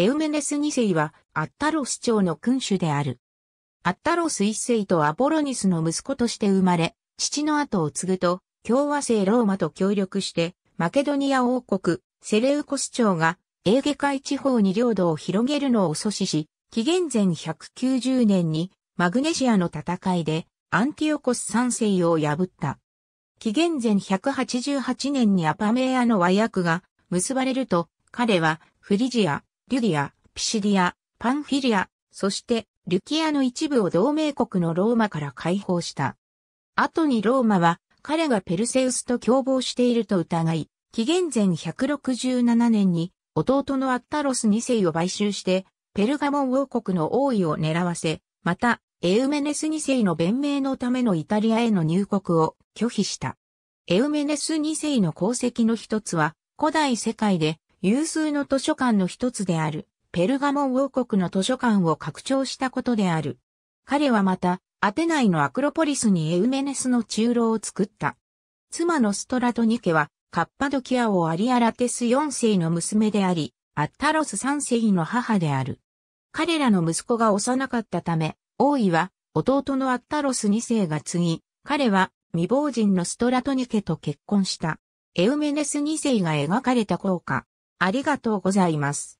エウメネス2世はアッタロス朝の君主である。アッタロス1世とアポロニスの息子として生まれ、父の後を継ぐと、共和制ローマと協力して、マケドニア王国、セレウコス朝が、エーゲ海地方に領土を広げるのを阻止し、紀元前190年に、マグネシアの戦いで、アンティオコス3世を破った。紀元前188年にアパメーアの和訳が結ばれると、彼はフリジア、リュディア、ピシディア、パンフィリア、そしてリュキアの一部を同盟国のローマから解放した。後にローマは彼がペルセウスと共謀していると疑い、紀元前167年に弟のアッタロス2世を買収して、ペルガモン王国の王位を狙わせ、また、エウメネス2世の弁明のためのイタリアへの入国を拒否した。エウメネス2世の功績の一つは、古代世界で有数の図書館の一つである、ペルガモン王国の図書館を拡張したことである。彼はまた、アテナイのアクロポリスにエウメネスの中楼を作った。妻のストラトニケは、カッパドキア王アリアラテス4世の娘であり、アッタロス3世の母である。彼らの息子が幼かったため、王位は弟のアッタロス2世が継ぎ、彼は未亡人のストラトニケと結婚した。エウメネス2世が描かれた効果、ありがとうございます。